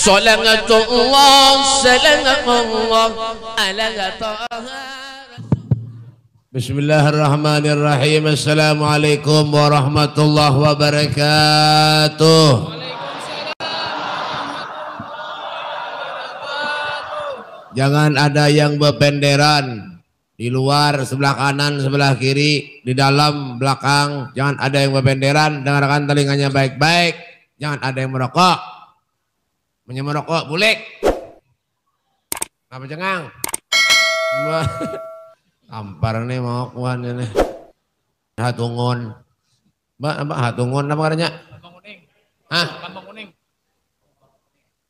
Ya Bismillahirrahmanirrahim. Assalamualaikum warahmatullahi wabarakatuh. Jangan ada yang berpenderan di luar, sebelah kanan, sebelah kiri, di dalam, belakang. Jangan ada yang berpenderan. Dengarkan telinganya baik-baik. Jangan ada yang merokok. Punya merokok, bulik. Apa cengang? Tampar nih mau kuan ini. Hatungun, Mbak, mbak Hatungun? apa karanya kambang kuning. Hah? Kembang kuning.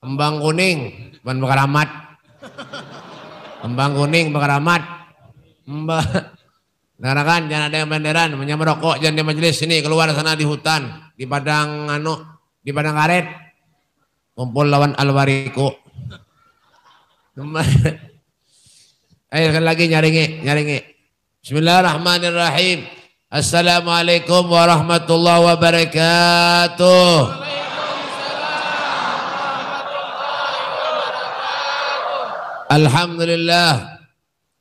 Kembang kuning, bukan bekaramat. Kembang kuning amat Mbak. Nah, Karena jangan ada yang benderan, punya merokok jangan di majelis sini keluar sana di hutan, di padang anu, di padang karet. Kumpul lawan alwariku. Ayo kan lagi nyaringi, nyaringi. Bismillahirrahmanirrahim. Assalamualaikum warahmatullahi wabarakatuh. Alhamdulillah.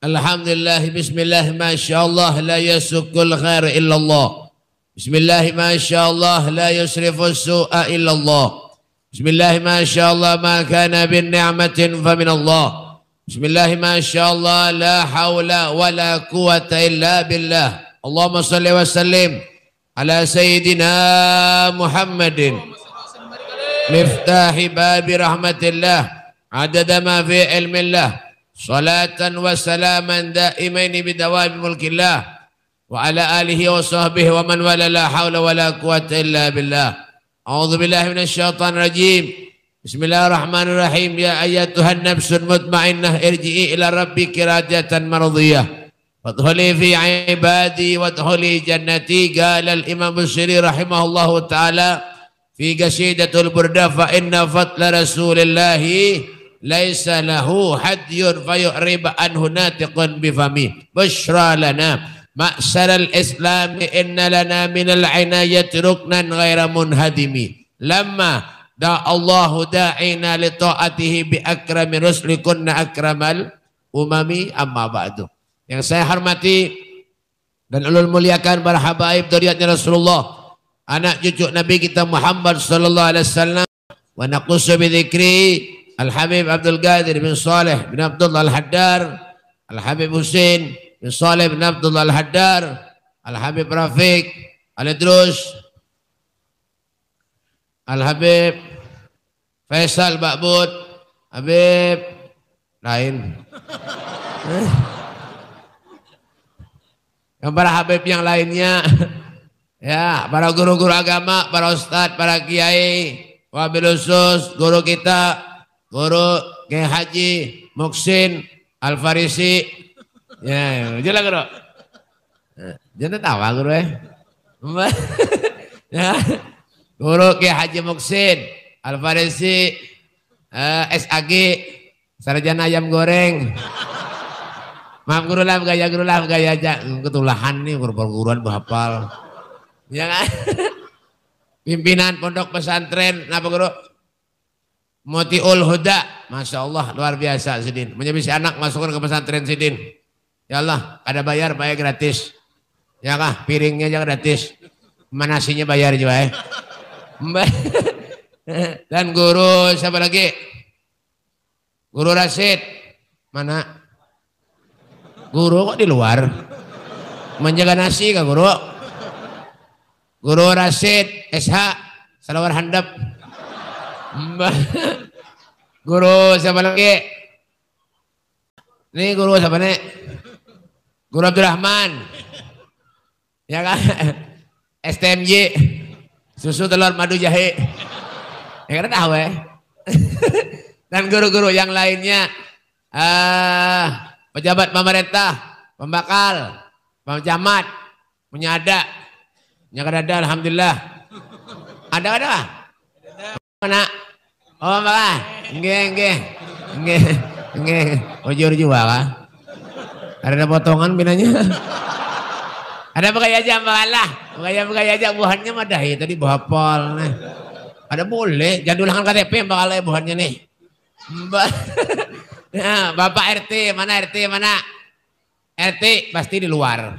Alhamdulillah bismillah Masya Allah la yasukul khair illallah. Bismillah Masya Allah la yusrifus su'a illallah. بسم الله ما شاء الله ما كان بالنعمة فمن الله بسم الله ما شاء الله لا حول ولا قوة إلا بالله اللهم صل وسلم على سيدنا محمد مفتاح باب رحمة الله عدد ما في علم الله صلاة وسلاما دائمين بدوام ملك الله وعلى آله وصحبه ومن ولا لا حول ولا قوة إلا بالله أعوذ بالله من الشيطان الرجيم بسم الله الرحمن الرحيم يا أيتها النفس المطمئنة ارجعي إلى ربك راجة مرضية وادخلي في عبادي وادخلي جنتي قال الإمام السري رحمه الله تعالى في قصيدة البردة فإن فضل رسول الله ليس له حد فيعرب عنه ناطق بفمه بشرى لنا Ma'syar al-Islam inna lana minal inayat ruknan ghaira munhadimi. Lama da Allahu da'ina li ta'atihi bi akrami ruslikunna akramal umami amma ba'du. Yang saya hormati dan ulul muliakan para habaib dariatnya Rasulullah. Anak cucu Nabi kita Muhammad sallallahu alaihi wasallam wa naqussu bi dzikri Al-Habib Abdul Qadir bin Saleh bin Abdullah Al-Haddar Al-Habib Husain bin Saleh bin Abdullah Al-Haddar, Al-Habib Rafiq, Al-Idrus, Al-Habib, Faisal Bakbud, Habib, lain. Eh. yang para Habib yang lainnya, ya para guru-guru agama, para ustadz, para kiai, wabil khusus, guru kita, guru Kiai Haji Muksin Al Farisi Ya, jelas guru. Jangan tawa guru eh. eh? ya. Guru Ki Haji Muksin, Al Farisi, eh, SAG, sarjana ayam goreng. Maaf guru lah, gaya guru lah, gaya aja. Hmm, ketulahan nih guru perguruan bahapal. Ya kan? Pimpinan pondok pesantren, apa guru? Motiul Huda, Masya Allah luar biasa Sidin. Menyebisi anak masukkan ke pesantren Sidin. Ya Allah, ada bayar bayar gratis. Ya kah, piringnya aja gratis. Manasinya bayar juga ya. Dan guru siapa lagi? Guru Rasid. Mana? Guru kok di luar? Menjaga nasi kah guru? Guru Rasid SH Salawar Handap. guru siapa lagi? Ini guru siapa nih? Guru Abdurrahman, Ya kan? STMJ. Susu telur madu jahe. Ya kan tahu ya. Dan guru-guru yang lainnya uh, pejabat pemerintah, pembakal, pemcamat, penyada, ada, alhamdulillah. Ada ada? Mana? Oh, apa? Enggak, enggak. Enggak, enggak. Oh, Ujur juga kah? Ada potongan pinanya. Ada pakai aja malah, pakai pakai aja buahnya mah dah tadi bohapol nah. Ada boleh, jangan ulangan KTP bakal ya buahnya nih. Mbak. Ya, Bapak RT, mana RT, mana? RT pasti di luar.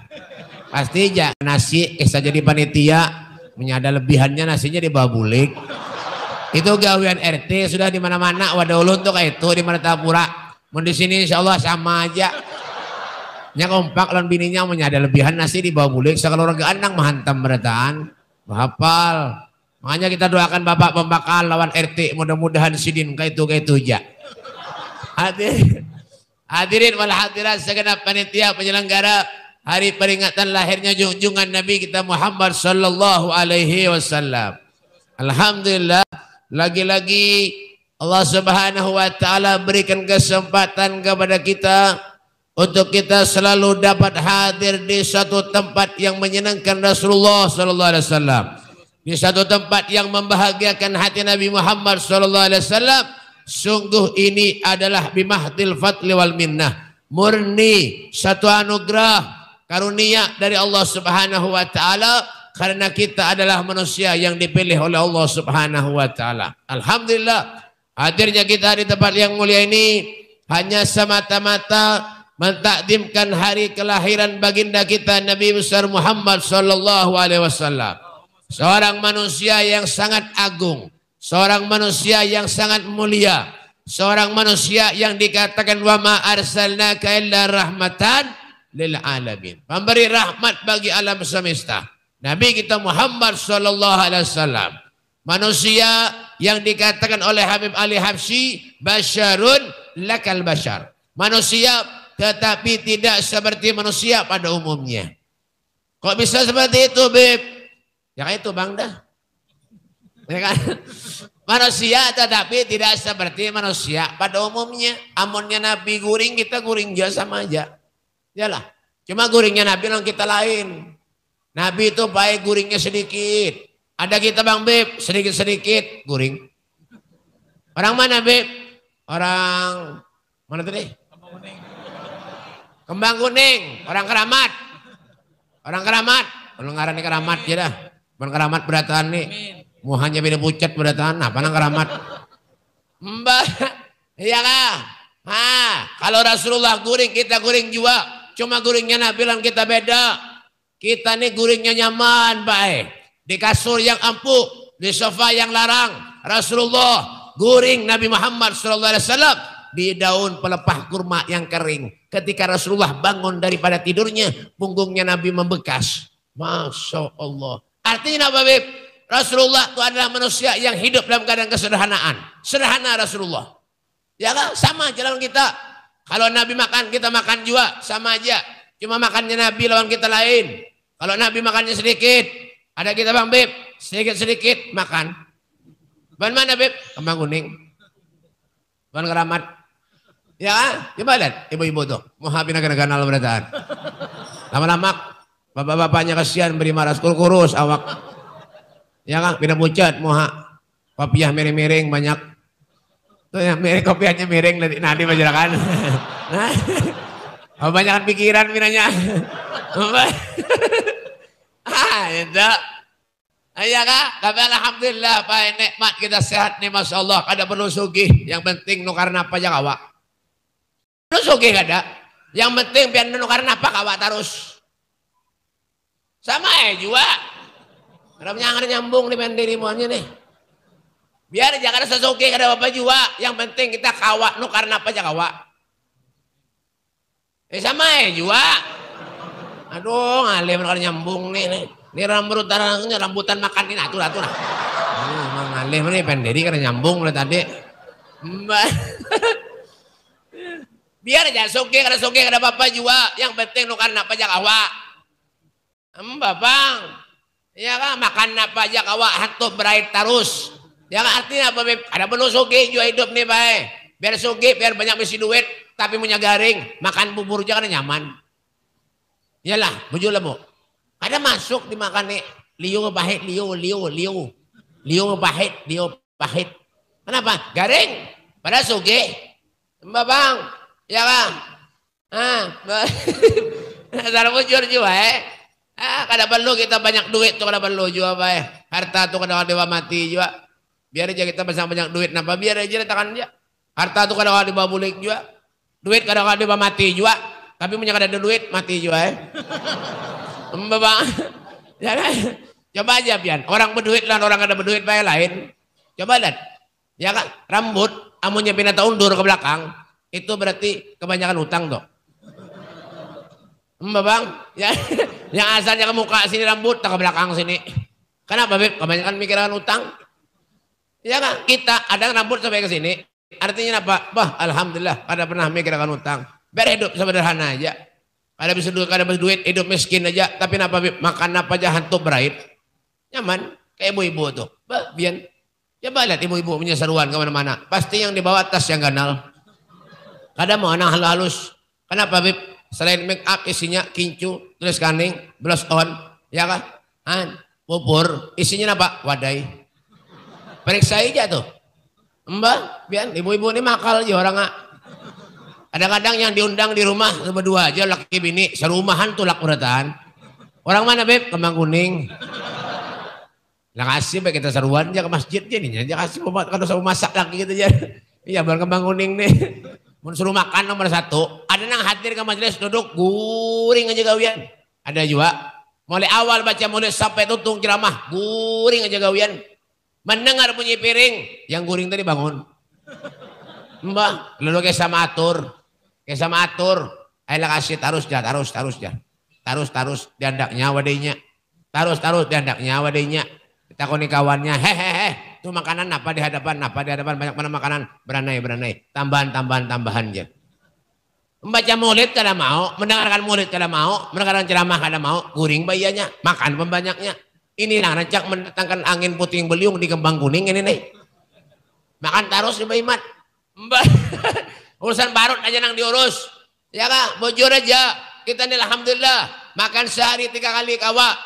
Pasti aja nasi bisa eh, jadi panitia menyada lebihannya nasinya di bawah bulik. Itu gawean RT sudah di mana-mana wadah ulun tuh kayak itu di Tapura. Mau di sini insya sama aja nya kompak lan bininya menyada lebihan nasi di bawah bulik sekeluargaan anang mahantam beretaan bapal makanya kita doakan bapak pembakal lawan RT mudah-mudahan sidin kaitu kaitu ja hadir hadirin wal hadirat segenap panitia penyelenggara hari peringatan lahirnya junjungan Nabi kita Muhammad sallallahu alaihi wasallam alhamdulillah lagi-lagi Allah Subhanahu wa taala berikan kesempatan kepada kita untuk kita selalu dapat hadir di satu tempat yang menyenangkan Rasulullah sallallahu alaihi wasallam di satu tempat yang membahagiakan hati Nabi Muhammad sallallahu alaihi wasallam sungguh ini adalah bimahdil fadli wal minnah murni satu anugerah karunia dari Allah Subhanahu wa taala karena kita adalah manusia yang dipilih oleh Allah Subhanahu wa taala alhamdulillah hadirnya kita di tempat yang mulia ini hanya semata-mata mentakdimkan hari kelahiran baginda kita Nabi besar Muhammad sallallahu alaihi wasallam. Seorang manusia yang sangat agung, seorang manusia yang sangat mulia, seorang manusia yang dikatakan wa ma arsalnaka illa rahmatan lil alamin. Memberi rahmat bagi alam semesta. Nabi kita Muhammad sallallahu alaihi wasallam. Manusia yang dikatakan oleh Habib Ali Habsyi basyarun lakal bashar. Manusia tetapi tidak seperti manusia pada umumnya. Kok bisa seperti itu, Bib? Ya itu, Bang dah. Ya kan? Manusia tetapi tidak seperti manusia pada umumnya. Amunnya Nabi guring, kita guring juga sama aja. Yalah. Cuma guringnya Nabi orang kita lain. Nabi itu baik guringnya sedikit. Ada kita Bang Bib, sedikit-sedikit guring. Orang mana Bib? Orang mana tadi? Kembang kuning, orang keramat. Orang keramat. Orang ini keramat ya dah. Orang keramat berataan nih. Mau hanya beda pucat berataan apa nah, nang keramat. Mbak, iya kah? Ha, ah, kalau Rasulullah guring kita guring juga. Cuma guringnya Nabi bilang kita beda. Kita nih guringnya nyaman, baik. Di kasur yang empuk, di sofa yang larang. Rasulullah guring Nabi Muhammad SAW di daun pelepah kurma yang kering. Ketika Rasulullah bangun daripada tidurnya, punggungnya Nabi membekas. Masya Allah. Artinya apa, Beb? Rasulullah itu adalah manusia yang hidup dalam keadaan kesederhanaan. Sederhana Rasulullah. Ya kan? Sama jalan kita. Kalau Nabi makan, kita makan juga. Sama aja. Cuma makannya Nabi lawan kita lain. Kalau Nabi makannya sedikit, ada kita Bang Beb, sedikit-sedikit makan. Ban mana Beb? Kembang kuning. Ban keramat. Ya kan? Coba lihat ibu-ibu tuh. Mau habis nagan-nagan berataan. Lama-lama bapak-bapaknya kasihan beri maras kurus awak. Ya kan? Bina pucat moha. Papiah miring-miring banyak. Tuh ya, miring kopiahnya miring nanti nanti majerakan. Nah. banyak pikiran minanya. ah, itu. Iya kak, tapi alhamdulillah pak nikmat kita sehat nih masya Allah. Kada perlu sugih, yang penting nukar napa aja kawak. Terus oke okay, kada. Yang penting pian karena apa kawa terus. Sama eh juga. Kada nyangar nyambung di pian dirimu nih. Biar oke sesuke kada apa juga. Yang penting kita kawa karena apa aja kawa. Eh ya sama eh juga. Aduh ngalim nukaran nyambung nih nih. Ini rambutan rambutan makan ini atur atur. Nah, ngalim nih pendiri karena nyambung mulai tadi. Mbak. biar aja soke kada soke kada bapa jua yang penting lu kan apa aja awak. em bapang ya kan makan apa aja kawa hantu berair terus ya kan artinya apa ada perlu soke jua hidup nih baik biar soke biar banyak misi duit tapi punya garing makan bubur jangan nyaman iyalah bujul lemu ada masuk dimakan nih liu pahit liu liu liu liu pahit liu pahit kenapa garing pada soke Mbak Bang, Ya bang. Ah, Dar jujur juga eh. Ah, kada perlu kita banyak duit tuh kada perlu juga bae. Eh. Harta tu kada dewa mati juga. Biar aja kita bersama banyak duit napa biar aja letakkan aja. Ya. Harta tu kada dewa bulik juga. Duit kada dewa mati juga. Tapi punya kada ada duit mati juga eh. Mbak. ya kan? Coba aja pian. Orang berduit lah, orang kada berduit bae lain. Coba lihat. Ya kan? Rambut amunnya pindah undur ke belakang, itu berarti kebanyakan hutang dong. Mbak Bang, ya, yang asalnya ke muka sini rambut, tak ke belakang sini. Kenapa Beb? Kebanyakan mikirkan hutang. Ya kan? Kita ada rambut sampai ke sini. Artinya apa? Bah, Alhamdulillah, pada pernah mikirkan hutang. Biar hidup sederhana aja. Kada bisa duit, kada bisa duit, hidup miskin aja. Tapi apa? Beb? Makan apa aja hantu berakhir. Nyaman. Kayak ibu-ibu tuh. Bah, bian. Coba ya, lihat ibu-ibu punya seruan kemana-mana. Pasti yang dibawa tas yang ganal. Kadang mau anak halus. Kenapa Bib? Selain make up isinya kincu, tulis kaning, blush on, ya kan? Han, pupur, isinya apa? Wadai. Periksa aja tuh. Mbak, biar ibu-ibu ini makal aja orang nggak. Kadang-kadang yang diundang di rumah dua aja laki bini, serumahan tuh lakuratan. Orang mana Beb? Kembang kuning. Lah kasih baik kita seruan aja ke masjid jadinya. Dia kasih kalau mau masak lagi gitu aja. Iya, bang kembang kuning nih. Mau suruh makan nomor satu. Ada nang hadir ke majelis duduk guring aja gawian. Ada juga. Mulai awal baca mulai sampai tutung ceramah guring aja gawian. Mendengar bunyi piring yang guring tadi bangun. mbah lalu kayak sama atur, kayak sama atur. Ayolah kasih tarus ya, tarus tarus ya. tarus tarus diandak nyawa dehnya, tarus tarus diandak nyawa dehnya. Kita kau kawannya, hehehe. Tuh makanan apa di hadapan, apa di hadapan banyak mana makanan beranai beranai, tambahan tambahan tambahan aja. Membaca maulid kada mau, mendengarkan maulid kada mau, mendengarkan ceramah kada mau, guring bayanya, makan pembanyaknya. Ini lah rancak mendatangkan angin puting beliung di kembang kuning ini nih. Makan terus di Baimat. Urusan barut aja nang diurus. Ya kak, bujur aja. Kita nih alhamdulillah makan sehari tiga kali kawa,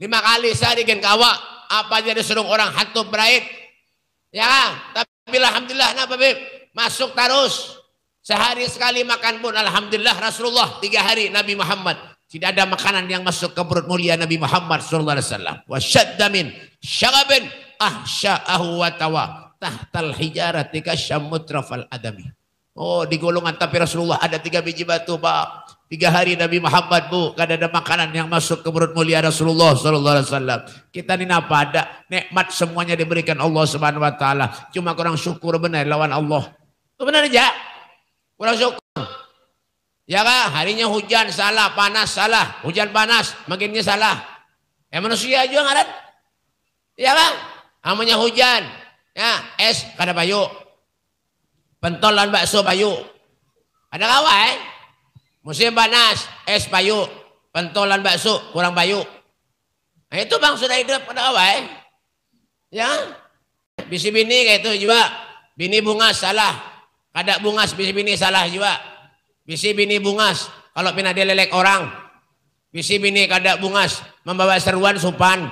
lima kali sehari gen kawa, apa aja disuruh orang hantu berait. Ya, tapi alhamdulillah nah Beb, masuk terus. Sehari sekali makan pun alhamdulillah Rasulullah tiga hari Nabi Muhammad tidak ada makanan yang masuk ke perut mulia Nabi Muhammad sallallahu alaihi wasallam. Wa syaddamin syagabin ahsya'ahu wa tawa tahtal hijarati syamutrafal adami. Oh, di golongan tapi Rasulullah ada tiga biji batu, Pak. Tiga hari Nabi Muhammad bu, gak ada makanan yang masuk ke perut mulia Rasulullah Sallallahu Alaihi Wasallam. Kita ini apa ada? Nikmat semuanya diberikan Allah Subhanahu Wa Taala. Cuma kurang syukur benar lawan Allah. Itu benar aja. Kurang syukur. Ya kan? Harinya hujan salah, panas salah, hujan panas, makinnya salah. Ya manusia juga ngadat. Ya kan? Namanya hujan. Ya, es kada payu. Pentolan bakso payu. Ada kawan. Eh? Musim panas, es payu, pentolan bakso, kurang payu. Nah itu bang sudah hidup pada awal. Eh. Ya. Bisi bini kayak itu juga. Bini bungas salah. Kada bungas bisi bini salah juga. Bisi bini bungas kalau pina dilelek orang. Bisi bini kada bungas membawa seruan supan.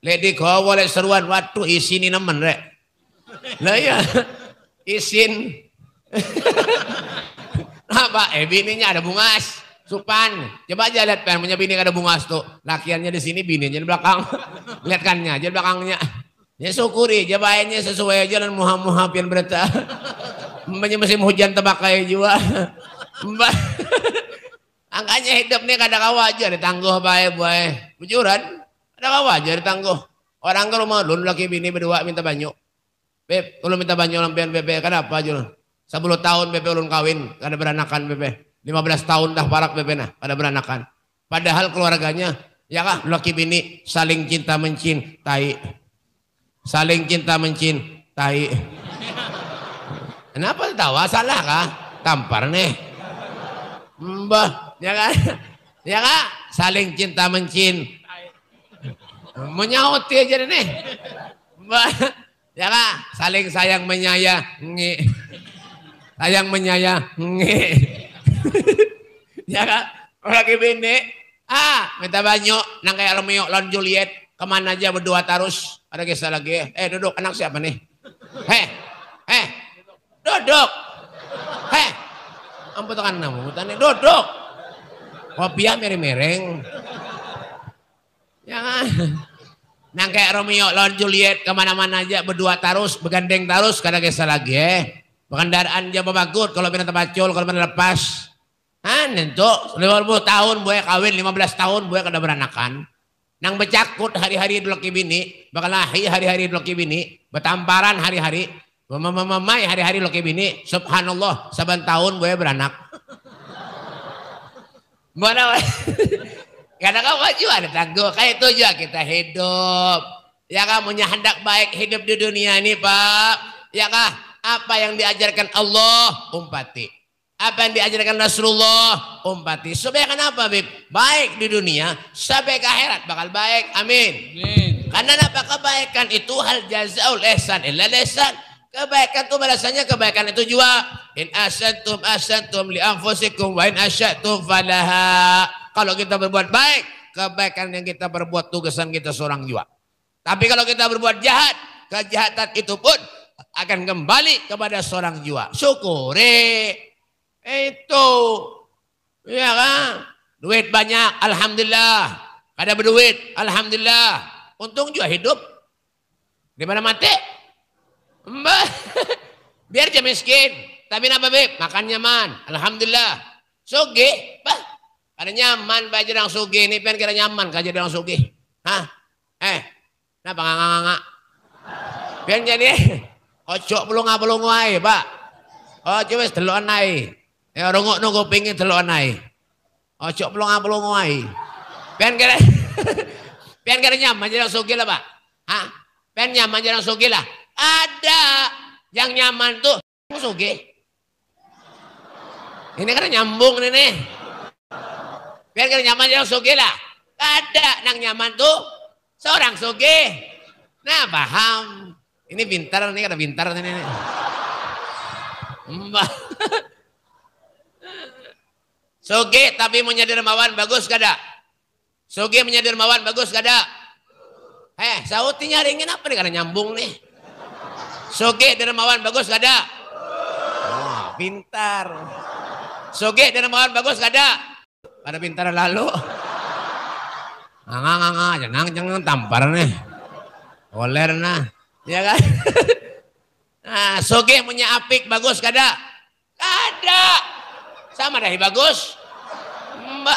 Lady kau boleh seruan waktu ini nemen rek. Lah ya. Isin apa? Nah, eh bininya ada bungas. Supan, coba aja lihat kan, punya bini ada bungas tuh. Lakiannya di sini, bininya di belakang. lihat kannya, aja belakangnya. Ya syukuri, jabainnya sesuai aja dan muha-muha pian berita. Mbaknya musim hujan tebakai juga. Mbak. Angkanya hidup nih kada kawa aja ditangguh bae bae. Bujuran, Kada kawa aja ditangguh. Orang ke rumah lu laki bini berdua minta banyu. Beb, kalau minta banyu lampian bebe, kenapa Jul? 10 tahun BP ulun kawin, ada beranakan BP? 15 tahun dah parak BP nah, kada beranakan. Padahal keluarganya, ya kah, laki bini saling cinta mencintai, Saling cinta mencintai, tai. Kenapa tawa? Salah kah? Tampar nih. Mbah, ya kah? Ya kah? Saling cinta mencin. Menyauti aja nih. Mbah, ya kah? Saling sayang menyayangi. Nih. Sayang menyayang, ya orang Lagi bini. Ah, minta banyak. Nang kayak Romeo Lon Juliet. Kemana aja berdua tarus. Ada kisah lagi. Eh duduk, anak siapa nih? Heh, heh, duduk. Heh, ampun tekan namu, tani. duduk. Kopiah mereng-mereng. Ya kan? Nang kayak Romeo Lon Juliet kemana-mana aja berdua tarus, begandeng tarus. kada kan kisah lagi eh. Pengendaraan dia babagut kalau benar tabacul, kalau benar lepas. Han itu 50 tahun buaya kawin, 15 tahun buaya kada beranakan. Nang becakut hari-hari dulu bini, bakal lahi hari-hari dulu bini, betamparan hari-hari, memamai hari-hari dulu bini, subhanallah saban tahun buaya beranak. Mana Karena kamu juga ada tangguh, kayak itu juga kita hidup. Ya kamu hendak baik hidup di dunia ini, Pak. Ya kah? apa yang diajarkan Allah umpati apa yang diajarkan Rasulullah umpati supaya kenapa Bib baik di dunia sampai ke akhirat bakal baik amin, amin. karena apa kebaikan itu hal jazaul ihsan illa ihsan kebaikan itu balasannya kebaikan itu juga in asantum asantum li anfusikum wa in asyatum falaha kalau kita berbuat baik kebaikan yang kita berbuat tugasan kita seorang juga tapi kalau kita berbuat jahat kejahatan itu pun akan kembali kepada seorang jiwa. Syukuri. Itu. Ya kan? Duit banyak, Alhamdulillah. Ada berduit, Alhamdulillah. Untung juga hidup. di mana mati. Mbak. Biar dia miskin. Tapi apa Beb? Makan nyaman. Alhamdulillah. Sugi. Bah. Ada nyaman Pak Jirang Sugi. Ini pengen kira nyaman Pak Jirang Sugi. Hah? Eh. Kenapa nggak nggak? Biar jadi Ojo belum plungu ae, Pak. Ojo wis deloken Eh Ya nunggu pingin deloken ae. Ojo plunga-plungu ae. Pian kira, Pian kira nyaman jadi sugih lah, Pak. Hah? Pian nyaman jadi sugih lah. Ada yang nyaman tuh sugi. Ini kan nyambung ini. nih. Biar kira nyaman jadi sugih lah. Ada yang nyaman tuh seorang sugi. Nah paham. Ini pintar nih karena pintar ini. ini. Mbak. Soge tapi menjadi dermawan bagus kada. Soge menjadi dermawan bagus kada. Eh, sautinya ringin apa nih karena nyambung nih. Soge dermawan bagus kada. Oh, ah, pintar. Soge dermawan bagus kada. Pada pintar lalu. Anga anga jangan jangan tampar nih. Oler nah. Ya kan? nah, soge punya apik bagus kada? Kada. Sama dah bagus.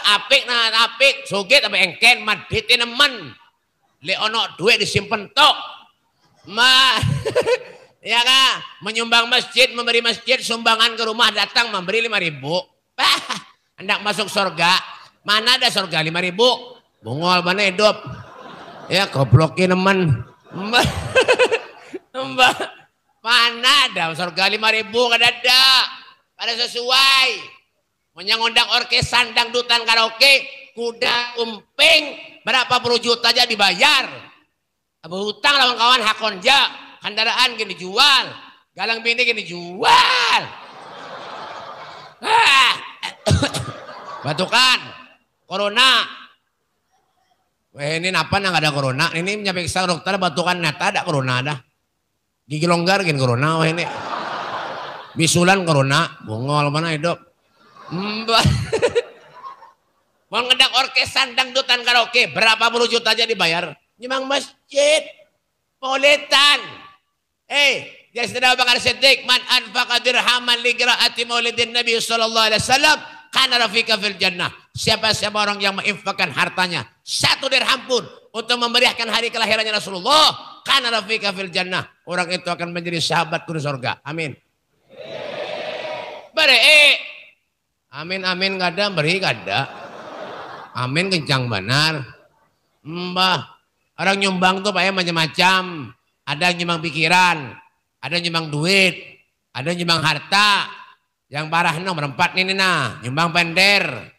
apik nah apik, soge tapi engken madit nemen. Le ono duit disimpen tok. Ma ya kan? Menyumbang masjid, memberi masjid, sumbangan ke rumah datang memberi lima ribu. Bah, hendak masuk surga. Mana ada surga lima ribu? Bungol mana hidup? Ya goblokin nemen. Mbak. Mbak. Mana ada surga lima ribu kada ada. ada sesuai. Menyangundang orkes sandang dutan karaoke, kuda umping, berapa puluh juta aja dibayar. Berhutang lawan kawan hakonja, kendaraan gini jual, galang bini gini jual. Hah, Batukan, corona, Weh ini apa nang ada corona? Ini nyampe ke dokter batukan nata ada corona dah. Gigi longgar gini corona weh ini. Bisulan corona, bungol mana hidup. Mbak. Mau ngedak orkesan dangdutan karaoke, berapa puluh juta aja dibayar. Nyemang masjid, Politan. Eh, hey, jadi bakal sedik man anfaqa dirhaman li qiraati maulidin Nabi sallallahu alaihi wasallam kana rafika fil jannah. Siapa siapa orang yang menginfakkan hartanya satu dirham pun untuk memeriahkan hari kelahirannya Rasulullah karena rafika fil jannah orang itu akan menjadi sahabat di surga amin beri amin amin gak ada beri gak ada amin kencang benar mbah orang nyumbang tuh pak ya, macam-macam ada yang nyumbang pikiran ada yang nyumbang duit ada yang nyumbang harta yang parah nomor berempat ini nah nyumbang pender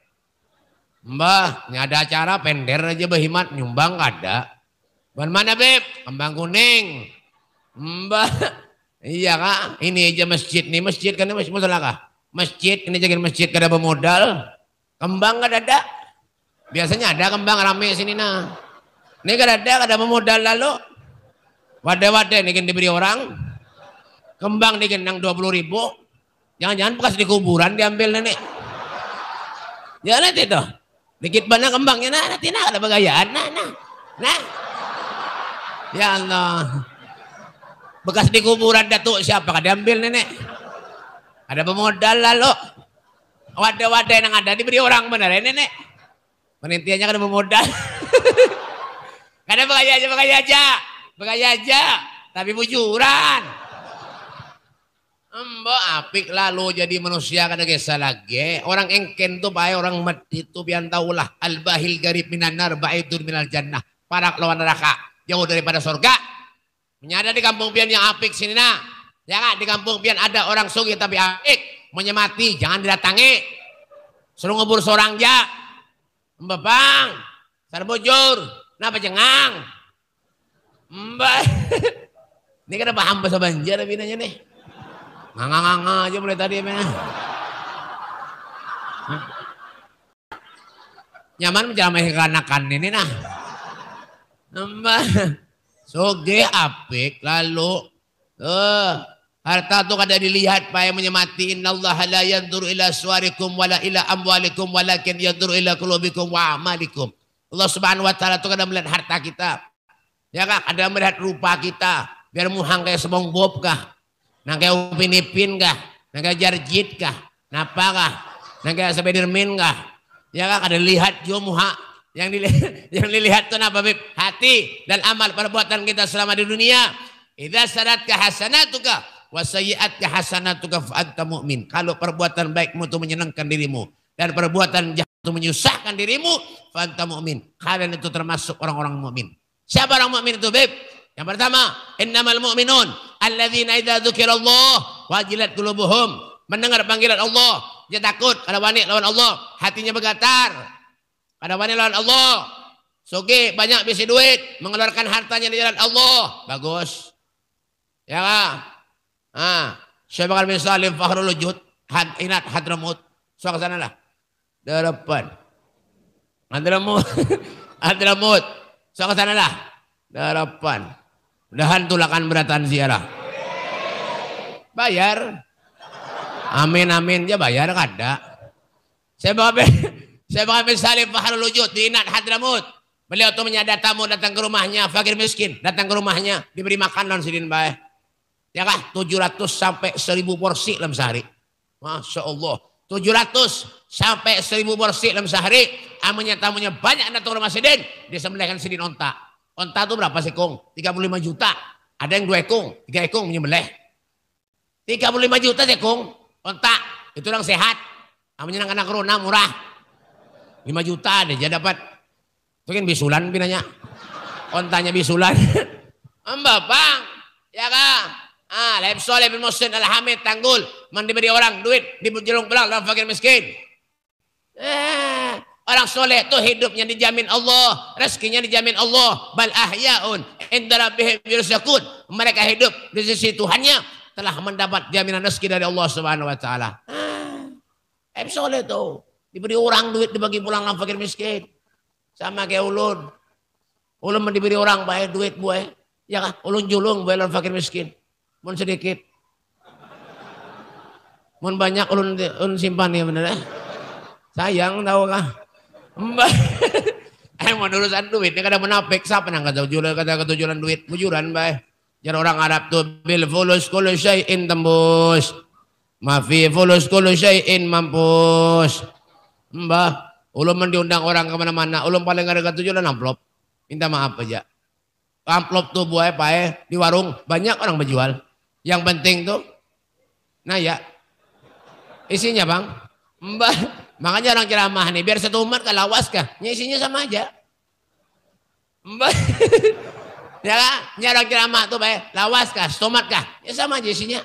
Mbah, ini ada acara pender aja behimat nyumbang ada. Ban mana beb? Kembang kuning. Mbah, iya kak. Ini aja masjid nih masjid kan masjid musola kak. Masjid ini jadi masjid kada bermodal. Kembang kada ada. Biasanya ada kembang rame sini nah. Ini kada ada ada bermodal lalu. Wadah-wadah ini diberi orang. Kembang ini yang dua puluh ribu. Jangan-jangan bekas di kuburan diambil nenek. Ya nanti tuh. Dikit ba na kembangnya na, natin na, nabagayaan na, na, na. Ya Allah. Bekas di kuburan datu siapa diambil nenek. Ada pemodal lalu. Wadah-wadah yang ada diberi orang benar ya nenek. Penitiannya kan pemodal. karena bagaya aja, bagaya aja. Bagaya aja. Tapi bujuran. Embo apik lalu jadi manusia kada salah lagi. Orang engken tu baik orang mati tu biar taulah al bahil garib minan nar baidun minal jannah. Para lawan neraka jauh daripada surga. Menyada di kampung pian yang apik sini nah. Jangan ya di kampung pian ada orang sugi tapi apik menyemati jangan didatangi. Suruh ngubur seorang ja. Mbak Bang, sarbojur, napa jengang? Mbak. Ini kada paham bahasa Banjar tapi nih. Nganga-nganga aja mulai tadi ya, Nyaman menceramai kekanakan ini nah. Nembah. Soge apik lalu eh harta tuh kada dilihat yang menyemati Allah la yanzuru ila suarikum wala ila amwalikum walakin yanzuru ila kulubikum wa amalikum. Allah Subhanahu wa taala tu kada melihat harta kita. Ya kak Kada melihat rupa kita. Biar muhang kayak semong bob kah? Nangka Upin Ipin kah? Nangka Jarjit kah? Napa kah? Nangka Sabedirmin kah? Ya kah kada lihat jumha Yang dilihat, yang dilihat tuh apa Bib? Hati dan amal perbuatan kita selama di dunia. Idza syarat ka hasanatuka wa sayyi'at ka hasanatuka fa anta mu'min. Kalau perbuatan baikmu itu menyenangkan dirimu dan perbuatan jahat itu menyusahkan dirimu, fa anta mu'min. Kalian itu termasuk orang-orang mukmin. Siapa orang mukmin itu, Bib? Yang pertama, innamal mu'minun alladzina idza dzukirallah wajilat qulubuhum mendengar panggilan Allah dia takut kada wani lawan Allah hatinya bergetar kada wani lawan Allah Soge banyak bisi duit, mengeluarkan hartanya di jalan Allah. Bagus. Ya lah Ah, Syekh Bakar bin Salim Fakhrul Wujud, Had, Inat Hadramut. So ke sana lah. Depan. Hadramut. Hadramut. So ke sana lah. Depan. Mudahan tulakan beratan ziarah. Bayar. Amin amin ya bayar kada. Sebab sebab misalnya Fahrul Wujud di Hadramut. Beliau tuh menyadar tamu datang ke rumahnya, fakir miskin datang ke rumahnya, diberi makan non sidin baik, Ya kah? 700 sampai 1000 porsi dalam sehari. Masya Allah. 700 sampai 1000 porsi dalam sehari. Amunnya tamunya banyak datang ke rumah sidin, disembelihkan sidin ontak. Onta tu berapa sih sekong? 35 juta. Ada yang dua ekong, tiga ekong menyembelih. 35 juta sih sekong, onta. Itu orang sehat. Namanya anak corona murah. 5 juta deh dia dapat. Itu kan bisulan binanya. Ontanya bisulan. Bapak, ya kak, Ah, lebih soleh, lebih muslim, alhamid, tanggul. Mandi beri orang duit, dijelung pelang, dalam fakir miskin. Eh, Orang soleh itu hidupnya dijamin Allah, rezekinya dijamin Allah. Bal ahyaun indarabihim Mereka hidup di sisi Tuhannya telah mendapat jaminan rezeki dari Allah Subhanahu wa taala. Eh, soleh itu diberi orang duit dibagi pulang sama fakir miskin. Sama kayak ulun. Ulun diberi orang bayar duit buah. Ya kan? Ulun julung bayar fakir miskin. Mun sedikit. Mun banyak ulun, ulun simpan ya bener ya. Sayang tahu kah? Mbak. Emang eh, urusan duit, ini kadang menapik siapa nang kata tujuan, kata ketujuan duit, bujuran mbah. Jadi orang Arab tuh bil fulus kullu syai'in tembus. Mafi fulus kullu syai'in mampus. Mbah, ulum diundang orang kemana mana ulum paling ada ketujuan amplop. Minta maaf aja. Amplop tuh buah ya? di warung banyak orang menjual. Yang penting tuh nah ya isinya, Bang. Mbah Makanya orang ceramah nih, biar satu umat kalau lawas kah? Ya, isinya sama aja. ya kan? Ya Ini orang ceramah tuh baik, lawas kah, stomat kah? Ya sama aja isinya.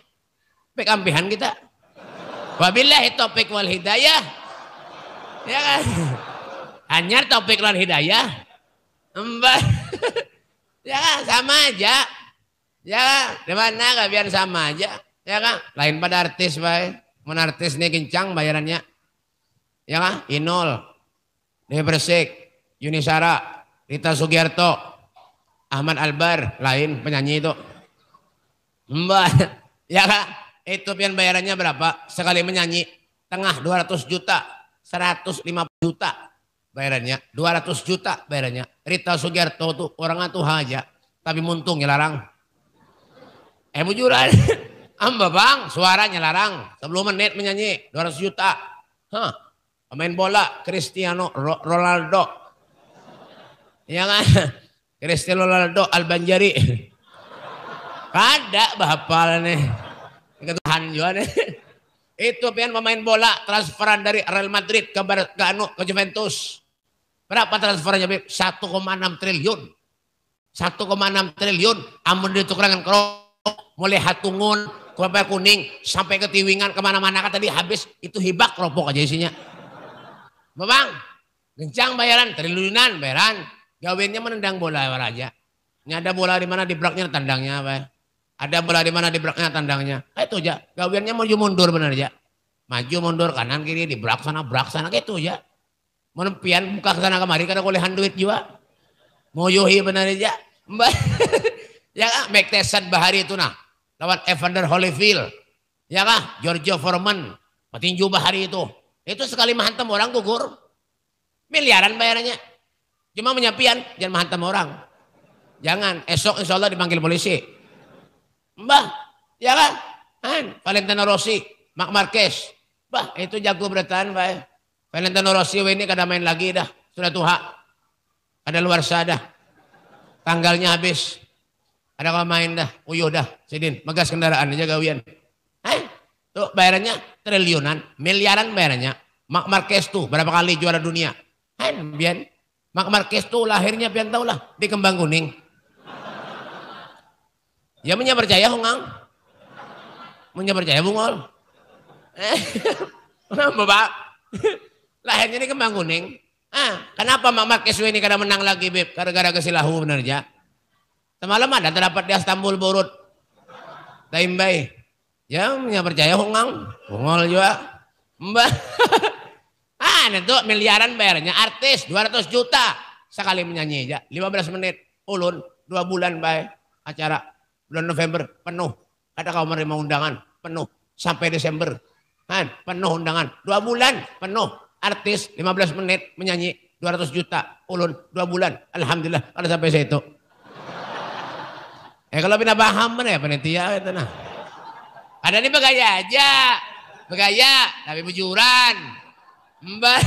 Pekampihan kita. Wabillahi topik wal hidayah. Ya kan? Hanya topik wal hidayah. Mbak. ya kan? Sama aja. Ya kan? Dimana gak biar sama aja. Ya kan? Lain pada artis baik. Menartis nih kencang bayarannya ya kan? Inol Dewi Persik, Yuni Sara, Rita Sugiarto, Ahmad Albar, lain penyanyi itu. Mbak, ya kan? Itu pian bayarannya berapa? Sekali menyanyi, tengah 200 juta, 150 juta bayarannya, 200 juta bayarannya. Rita Sugiarto tuh orangnya tuh aja, tapi muntung larang. Eh bujuran, amba bang, suaranya larang. Sebelum menit menyanyi, 200 juta. Hah, Pemain bola Cristiano Ronaldo. Ya kan? Cristiano Ronaldo Albanjari. Kada bahapal nih. Ketuhan juga nih. Itu pian pemain bola transferan dari Real Madrid ke, Bar ke, anu, ke Juventus. Berapa transfernya? 1,6 triliun. 1,6 triliun. Amun dengan kerok. Mulai hatungun, sampai kuning, sampai ke tiwingan kemana-mana. Kan tadi habis itu hibak keropok aja isinya. Bang, gencang bayaran, triliunan bayaran. Gawennya menendang bola aja. Ini ada bola di mana di braknya tandangnya apa ya? Ada bola di mana di braknya tandangnya. Ah, itu aja. Gawennya maju mundur benar aja. Maju mundur kanan kiri di brak sana brak sana gitu aja. Menempian buka sana kemari karena kolehan duit juga. Moyohi benar aja. ya kan? Mektesan Bahari itu nah. Lawan Evander Holyfield. Ya kan? Giorgio Foreman. Petinju Bahari itu. Itu sekali menghantam orang gugur. Miliaran bayarannya. Cuma menyapian, jangan menghantam orang. Jangan, esok insya Allah dipanggil polisi. Mbah, ya kan? Han, Valentino Rossi, Mark Marquez. mbah itu jago bertahan, Pak. Valentino Rossi ini kada main lagi dah. Sudah tuha. Ada luar sada Tanggalnya habis. Ada kalau main dah, uyuh dah. Sidin, megas kendaraan aja gawian. Hah? Tuh bayarannya triliunan, miliaran bayarnya. Mark Marquez tuh berapa kali juara dunia? Kan bian. Mark Marquez tuh lahirnya bian tau lah di Kembang Kuning. Ya menya percaya hongang. Menya percaya bungol. Eh, kenapa pak? lahirnya di Kembang Kuning. Ah, kenapa Mak Marquez ini kada menang lagi Beb? Gara-gara kesilahu bener ya. Semalam ada terdapat di Istanbul Borut. Taimbay. Ya, punya percaya hongang, hongol juga. Mbak. ah, itu miliaran bayarnya artis 200 juta sekali menyanyi aja. 15 menit, ulun, dua bulan baik acara. Bulan November penuh. Ada kau menerima undangan penuh sampai Desember. Kan, penuh undangan. Dua bulan penuh. Artis 15 menit menyanyi 200 juta ulun dua bulan. Alhamdulillah ada sampai situ. eh kalau pindah paham mana ya panitia itu nah. Ada nih bergaya aja. Bergaya tapi bujuran. Mbak.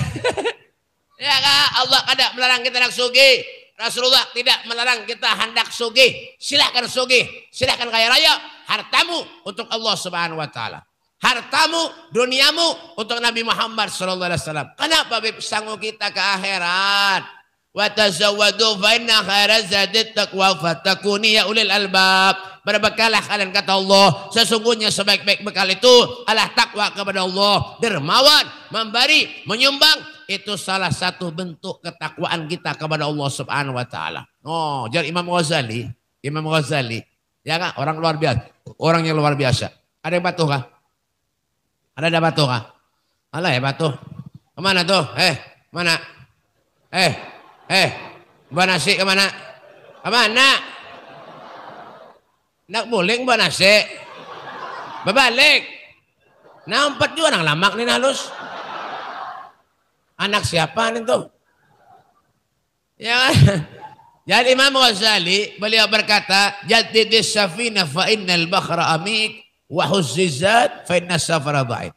ya kak, Allah kada melarang kita nak sugi. Rasulullah tidak melarang kita hendak sugi. Silahkan sugi, silahkan kaya raya. Hartamu untuk Allah Subhanahu Wa Taala. Hartamu, duniamu untuk Nabi Muhammad Sallallahu Alaihi Wasallam. Kenapa Bib sanggup kita ke akhirat? Watazawadu fa inna khaira taqwa fatakuni ya ulil albab. Berbekalah kalian kata Allah. Sesungguhnya sebaik-baik bekal itu adalah takwa kepada Allah. Dermawan, memberi, menyumbang. Itu salah satu bentuk ketakwaan kita kepada Allah subhanahu wa ta'ala. Oh, jadi Imam Ghazali. Imam Ghazali. Ya kan? Orang luar biasa. Orang yang luar biasa. Ada yang patuh kah? Ada ada patuh kah? Alah ya patuh Kemana tuh? Eh, mana? Eh, Eh, Mbak Nasi kemana? Kemana? Nak boleh Mbak Nasi. Bebalik. Nampat juga nang lamak nih halus. Anak siapa nih tuh? Ya kan? Jadi Imam Ghazali beliau berkata, "Jadidis safina fa innal bakhra amik wa huzzizat fa innas safara ba'id."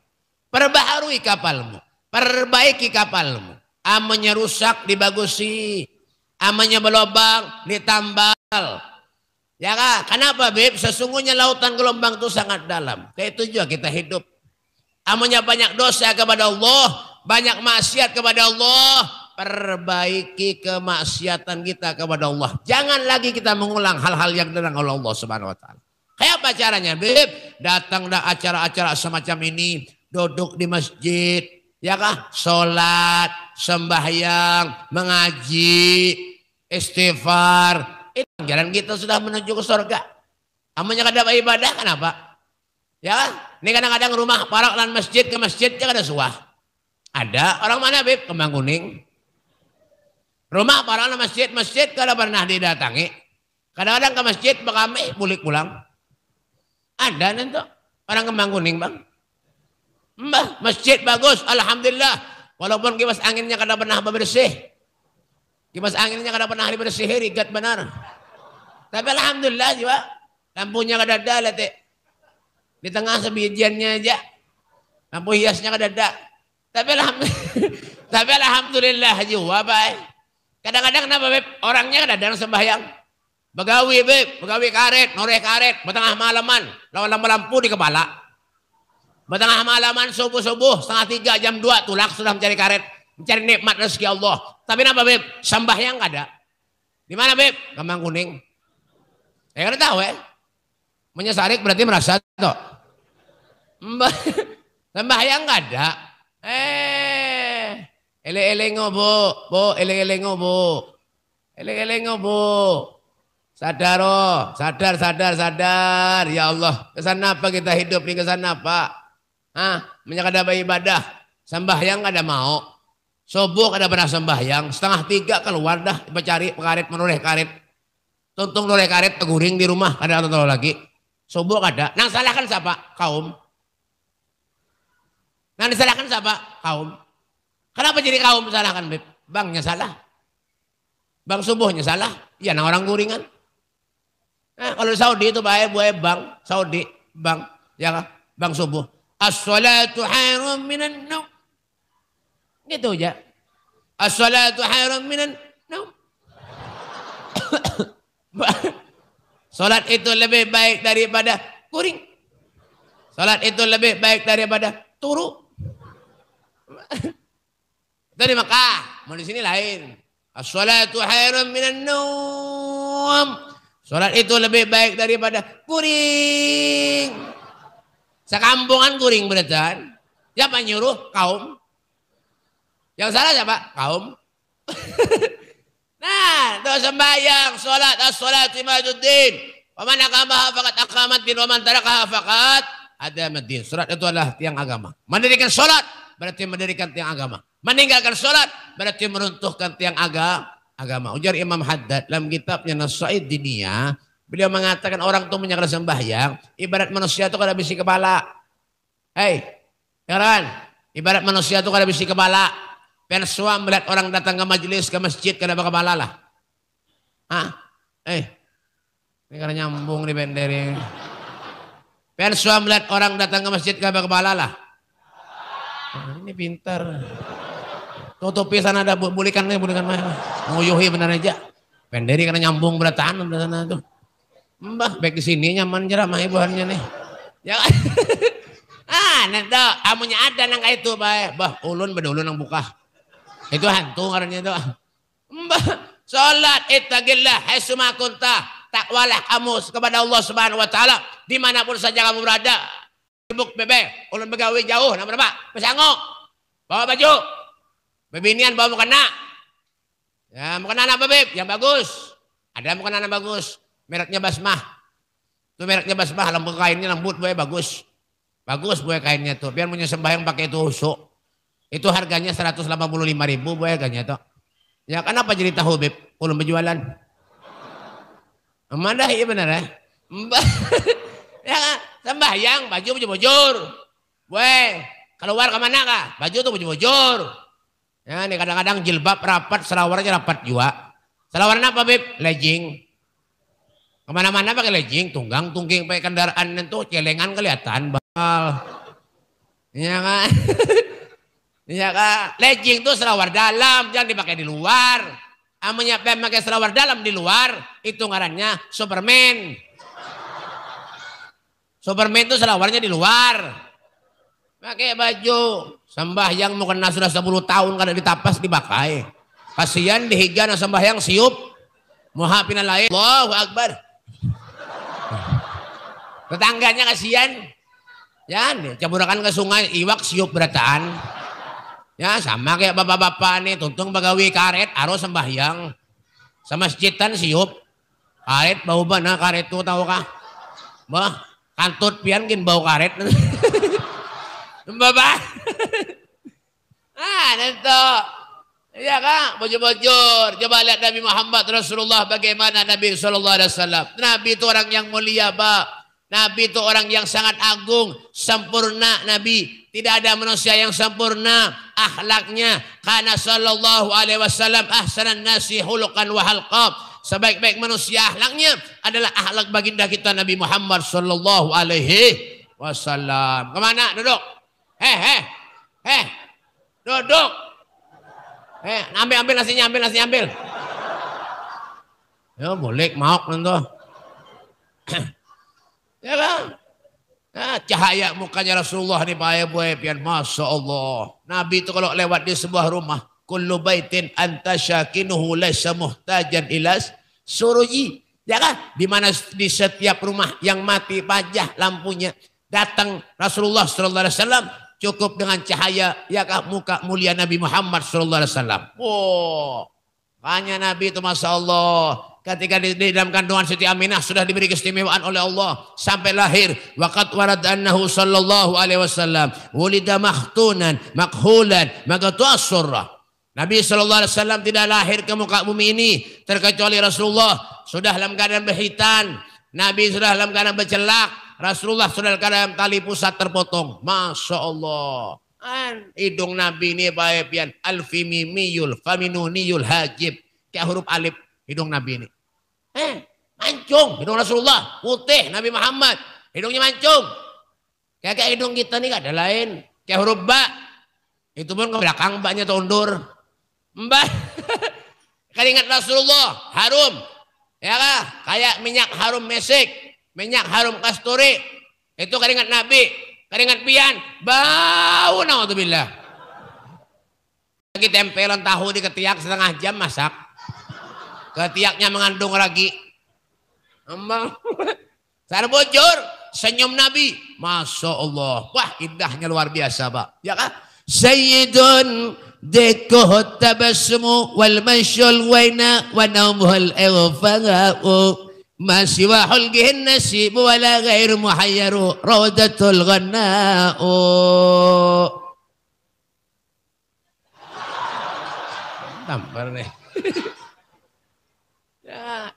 Perbaharui kapalmu, perbaiki kapalmu. Amanya rusak dibagusi. Amanya berlobang ditambal. Ya kan? Kenapa Bib? Sesungguhnya lautan gelombang itu sangat dalam. Kayak itu juga kita hidup. Amanya banyak dosa kepada Allah. Banyak maksiat kepada Allah. Perbaiki kemaksiatan kita kepada Allah. Jangan lagi kita mengulang hal-hal yang dilarang oleh Allah Subhanahu wa taala. Kayak apa caranya, Bib? Datang dah acara-acara semacam ini, duduk di masjid, ya kah? Sholat, sembahyang, mengaji, istighfar. Itu jalan kita sudah menuju ke surga. kadang kada ibadah kenapa? Ya kan? Ini kadang-kadang rumah parak orang masjid ke masjid ya ada suah. Ada orang mana Bib? Kembang kuning. Rumah para orang masjid masjid kada pernah didatangi. Kadang-kadang ke masjid bekami bulik pulang. Ada nanti orang kembang kuning bang. Mbah, masjid bagus, alhamdulillah. Walaupun kipas anginnya kada pernah bersih. Kipas anginnya kada pernah dibersih, rigat benar. Tapi alhamdulillah juga lampunya kada ada letik. Di tengah sebijiannya aja. Lampu hiasnya kada ada. Tapi alhamdulillah, tapi alhamdulillah juga, baik. Kadang-kadang kenapa, Beb? Orangnya kada ada sembahyang. Begawi, Beb. Begawi karet, noreh karet, bertengah malaman. Lawan lampu-lampu di kepala. Betengah malaman subuh-subuh setengah tiga jam dua tulak sudah mencari karet. Mencari nikmat rezeki Allah. Tapi kenapa Beb? Sembahyang yang ada. Di mana Beb? Kamang kuning. Ya kan tahu ya. Menyesarik berarti merasa toh. Sembahyang nggak ada. Eh, eleng-eleng bu, bu, eleng-eleng bu, eleng-eleng bu. Sadar oh, sadar, sadar, sadar. Ya Allah, kesan apa kita hidup ini kesan apa? Ah, minyak ada ibadah, sembahyang ada mau. Subuh ada pernah sembahyang, setengah tiga keluar dah mencari karet menoleh karet. Tuntung noleh karet teguring di rumah ada atau tonton lagi. Subuh ada. Nang salahkan siapa? Kaum. Nang disalahkan siapa? Kaum. Kenapa jadi kaum disalahkan? Beb? Bangnya salah. Bang subuhnya salah. Ya nang orang guringan. Nah, kalau Saudi itu baik buaya bang, Saudi bang, ya Bang subuh. As-salatu haram minan naum. Gitu aja. As-salatu haram minan naum. Salat itu lebih baik daripada kuring. Salat itu lebih baik daripada turu. Dari Makkah, Mekah, mau di sini lain. As-salatu haram minan naum. Salat itu lebih baik daripada kuring. Sekampungan kuring berjalan, Siapa nyuruh? Kaum. Yang salah siapa? Kaum. nah, tuh sembahyang, sholat, as-sholat, imaduddin. Waman akamaha fakat akamat bin waman tarakah fakat ada madin. Sholat itu adalah tiang agama. Mendirikan sholat berarti mendirikan tiang agama. Meninggalkan sholat berarti meruntuhkan tiang agama. agama. Ujar Imam Haddad dalam kitabnya Nasaid Diniyah Beliau mengatakan orang itu menyangkal sembahyang, ibarat manusia itu kada bisi kepala. Hei, kan, ibarat manusia itu kada bisi kepala. Persua melihat orang datang ke majelis, ke masjid, kada kepala lah. Hah? Hei. Eh, ini karena nyambung di benderi. Persua melihat orang datang ke masjid, kada kepala lah. Nah, ini pintar. Tutupi sana ada bulikan nih, bulikan mah. Nguyuhi benar aja. Pendiri karena nyambung berataan benar sana tuh. Mbah baik di sini nyaman ceramah hanya nih. Ya kan? ah nanti amunya ada nang itu bae. Bah ulun beda ulun nang buka. Itu hantu karena itu. Mbah salat ittaqillah haitsuma kunta takwalah kamu kepada Allah Subhanahu wa taala dimanapun saja kamu berada. Sibuk bebek, ulun pegawai jauh, nama berapa? Pesango. Bawa baju. Bebinian bawa mukena. Ya, mukena anak bebek yang bagus. Ada mukena anak bagus. Mereknya basmah. Itu mereknya basmah, lembut kainnya lembut, buaya bagus. Bagus buaya kainnya tuh. Biar punya sembahyang pakai itu usuk. Itu harganya 185 ribu buaya harganya tuh. Ya kenapa jadi tahu beb? Belum berjualan. Madah iya bener ya. Eh? ya sembahyang baju baju bujur. kalau keluar kemana kah? Baju tuh baju bujur. Ya, ini kadang-kadang jilbab rapat, selawarnya rapat juga. Selawarnya apa, Bib? Legging. Kemana-mana pakai legging, tunggang, tungging, pakai kendaraan itu celengan kelihatan bakal. Iya kan? Iya kan? Legging itu serawar dalam, jangan dipakai di luar. Amunya pakai serawar dalam di luar, itu ngarannya Superman. Superman itu selawarnya di luar. Pakai baju sembah yang mukena sudah 10 tahun kada ditapas dipakai. Kasihan dihijana yang siup. Muha lain. Allahu Akbar. Tetangganya kasihan. Ya, campurkan ke sungai, iwak siup berataan. Ya, sama kayak bapak-bapak nih, tuntung pegawai karet, arus sembahyang. Sama sejitan siup. Karet bau bana karet tuh tahu kah? Bah, kantut pian gin bau karet. Bapak. ah, nanti. Iya kan? bocor-bocor Coba lihat Nabi Muhammad Rasulullah bagaimana Nabi Sallallahu Alaihi Wasallam. Nabi itu orang yang mulia, Pak. Nabi itu orang yang sangat agung, sempurna Nabi. Tidak ada manusia yang sempurna akhlaknya. Karena sallallahu alaihi wasallam ahsanan nasi hulukan wa halqab. Sebaik-baik manusia akhlaknya adalah akhlak baginda kita Nabi Muhammad sallallahu alaihi wasallam. Kemana? Duduk. Heh, heh. Heh. Duduk. He, ambil ambil nasinya, ambil nasinya, ambil. Ya, boleh mau nanti. Ya kan? Nah, cahaya mukanya Rasulullah nih baik Ibu Epian. Masya Allah. Nabi itu kalau lewat di sebuah rumah. Kullu baitin anta syakinuhu laysa muhtajan ilas suruji. Ya kan? Di mana di setiap rumah yang mati pajah lampunya. Datang Rasulullah Sallallahu Alaihi Wasallam cukup dengan cahaya ya kan muka mulia Nabi Muhammad Sallallahu Alaihi Wasallam. Oh, hanya Nabi itu masya Allah ketika di, di dalam kandungan Siti Aminah sudah diberi keistimewaan oleh Allah sampai lahir waqad warad annahu sallallahu alaihi wasallam wulida mahtunan makhulan maka surrah Nabi sallallahu alaihi wasallam tidak lahir ke muka bumi ini terkecuali Rasulullah sudah dalam keadaan berhitan Nabi sudah dalam keadaan bercelak Rasulullah sudah dalam keadaan tali pusat terpotong Masya Allah An, hidung Nabi ini pian Alfimimiyul faminuniyul hajib kayak huruf alif hidung Nabi ini Eh, mancung. Hidung Rasulullah. Putih Nabi Muhammad. Hidungnya mancung. Kayak, kayak hidung kita nih gak ada lain. Kayak huruf ba. Itu pun ke belakang mbaknya tundur. Mbak. Keringat kan Rasulullah. Harum. Ya kah? Kayak minyak harum mesik. Minyak harum kasturi. Itu keringat kan Nabi. Keringat kan pian. Bau na'udzubillah. Lagi tempelan tahu di ketiak setengah jam masak. Ketiaknya mengandung lagi. Saya bocor, senyum Nabi. Masya Allah. Wah indahnya luar biasa Pak. Ya kan? Sayyidun dekoh tabasmu wal masyul waina wa naumuhal irfa'u ما سوى حلقه النسيب ولا غير محير روضة tampar nih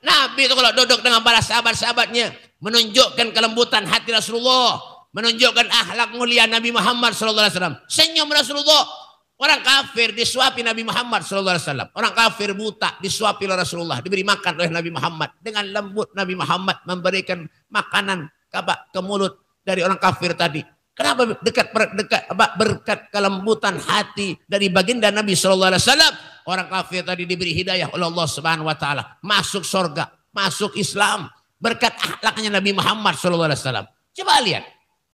Nabi itu kalau duduk dengan para sahabat-sahabatnya menunjukkan kelembutan hati Rasulullah, menunjukkan akhlak mulia Nabi Muhammad SAW. Senyum Rasulullah. Orang kafir disuapi Nabi Muhammad SAW. Orang kafir buta disuapi oleh Rasulullah. Diberi makan oleh Nabi Muhammad. Dengan lembut Nabi Muhammad memberikan makanan kabak ke mulut dari orang kafir tadi. Kenapa dekat, dekat berkat kelembutan hati dari baginda Nabi SAW Orang kafir tadi diberi hidayah oleh Allah Subhanahu wa taala, masuk surga, masuk Islam berkat akhlaknya Nabi Muhammad sallallahu alaihi wasallam. Coba lihat.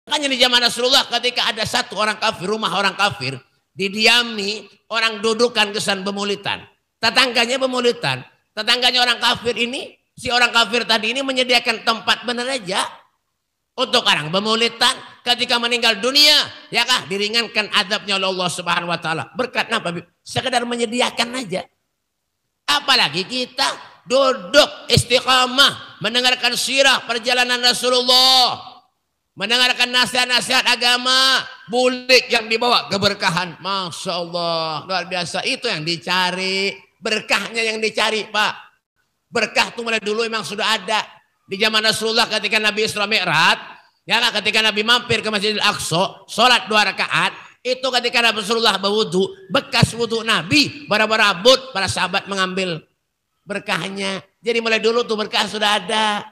Makanya di zaman Rasulullah ketika ada satu orang kafir, rumah orang kafir, didiami orang dudukan kesan pemulitan. Tetangganya pemulitan, tetangganya orang kafir ini, si orang kafir tadi ini menyediakan tempat benar aja untuk orang pemulitan ketika meninggal dunia, ya kah diringankan adabnya oleh Allah Subhanahu wa taala. Berkat apa? Sekedar menyediakan aja. Apalagi kita duduk istiqamah mendengarkan sirah perjalanan Rasulullah. Mendengarkan nasihat-nasihat agama. Bulik yang dibawa keberkahan. Masya Allah. Luar biasa. Itu yang dicari. Berkahnya yang dicari Pak. Berkah itu mulai dulu memang sudah ada. Di zaman Rasulullah ketika Nabi Isra Mi'rat. ya ketika Nabi mampir ke Masjidil Aqsa, sholat dua rakaat, itu ketika Rasulullah berwudu, bekas wudhu Nabi, para berabut, para sahabat mengambil berkahnya. Jadi mulai dulu tuh berkah sudah ada.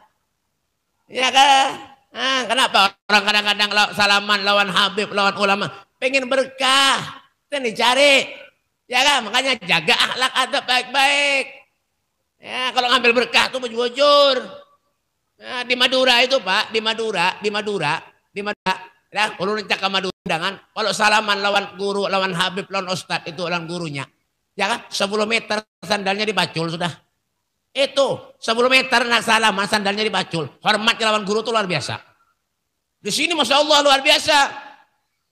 Ya kan? Nah, kenapa orang kadang-kadang salaman lawan Habib, lawan ulama, pengen berkah, itu kan dicari. Ya kan? Makanya jaga akhlak ada baik-baik. Ya, kalau ngambil berkah tuh jujur. Nah, di Madura itu Pak, di Madura, di Madura, di Madura Nah, kalau nanti sama undangan, kalau salaman lawan guru, lawan Habib, lawan Ustadz itu lawan gurunya. Ya kan? 10 meter sandalnya dibacul sudah. Itu 10 meter nak salaman sandalnya dibacul. Hormatnya lawan guru itu luar biasa. Di sini masya Allah luar biasa.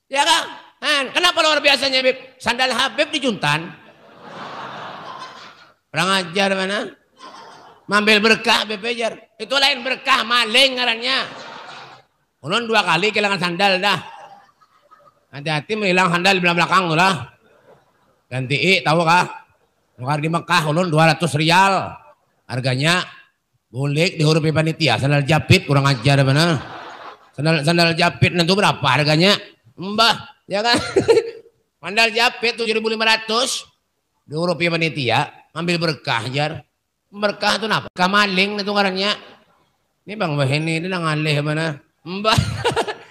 Ya kan? Han, kenapa luar biasanya Habib? Sandal Habib dijuntan. Orang ajar mana? Mambil berkah Habib Itu lain berkah maling ngarannya. Ulun dua kali kehilangan sandal dah. Hati-hati menghilang sandal di belakang lah. Ganti tahu kah? Nukar di Mekah ulun 200 rial. Harganya bulik huruf panitia. Sandal japit kurang ajar mana Sandal sandal japit itu berapa harganya? Mbah, ya kan? sandal japit 7.500 huruf panitia, ambil berkah jar. Berkah itu apa? Kamaling itu karanya. Ini Bang Wah ini ini nangalih mana? Mbak.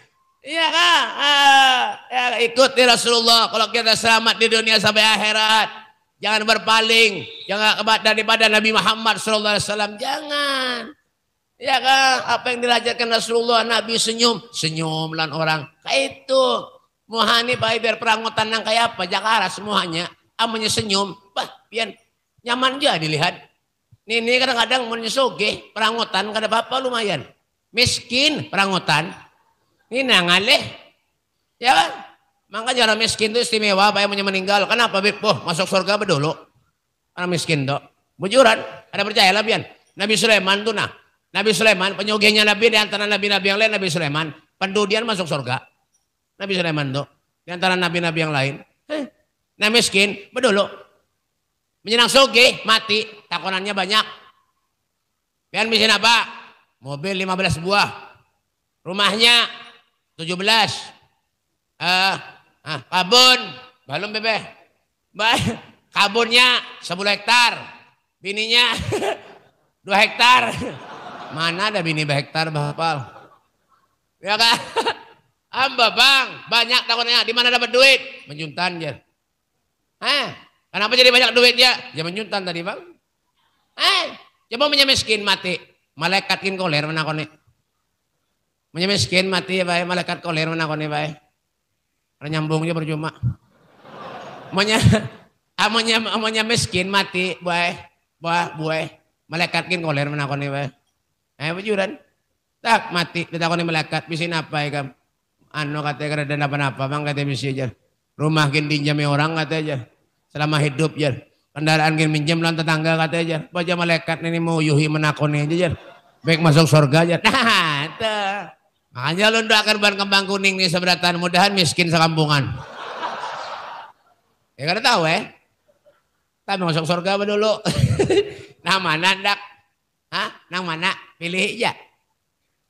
Iya kak, ah, ya, ikuti Rasulullah kalau kita selamat di dunia sampai akhirat. Jangan berpaling, jangan kebat daripada Nabi Muhammad Alaihi Wasallam. Jangan. Iya kan, apa yang dilajarkan Rasulullah, Nabi senyum, senyum, lan orang. Kayak itu. Muhani baik biar perangutan yang kayak apa, Jakarta semuanya. Amanya senyum, bah, pian nyaman juga dilihat. Ini kadang-kadang menyesuge perangutan, kada apa-apa lumayan miskin perangutan. Ini nangale Ya kan? Makanya jangan miskin itu istimewa, apa yang punya meninggal. Kenapa? Oh, masuk surga bedulu. karena miskin dok. Bujuran. Ada percaya labian. Nabi Sulaiman tuh nah. Nabi Sulaiman, penyugihnya Nabi di antara Nabi-Nabi yang lain Nabi Sulaiman. Pendudian masuk surga. Nabi Sulaiman tuh. Di antara Nabi-Nabi yang lain. Eh, nah miskin, bedulu. Menyenang soge, mati. Takonannya banyak. biar misin apa? Mobil 15 buah. Rumahnya 17. Eh, uh, ah, kabun. Belum bebeh. Kabunnya 10 hektar. Bininya 2 hektar. Mana ada bini hektar Bapak? Ya kan? Amba bang, banyak takutnya. Di mana dapat duit? Menjuntan dia. Hah? Eh, kenapa jadi banyak duit ya? Dia menjuntan tadi bang. Eh, coba punya miskin mati. Malaikat kin koler menakoni, kone. mati ya bay. malaikat koler menakoni bay. Renyambungnya berjuma. aja percuma. Manya miskin mati bay. buah buah, Malaikat kin koler menakoni bay. Eh bujuran. Tak mati, ditakoni malaikat, bisin apa ya kam? Anu katanya kerana apa-apa, bang katanya misi aja. Rumah kin pinjami orang katanya aja. Selama hidup ya kendaraan gini minjem lan tetangga kata aja baca malaikat ini mau yuhi menakoni aja jar baik masuk surga aja nah itu makanya lu akan ban kembang kuning nih seberatan mudahan miskin sekampungan ya karena tahu eh tapi masuk surga apa dulu nah mana ndak Hah? Nang mana? Pilih aja.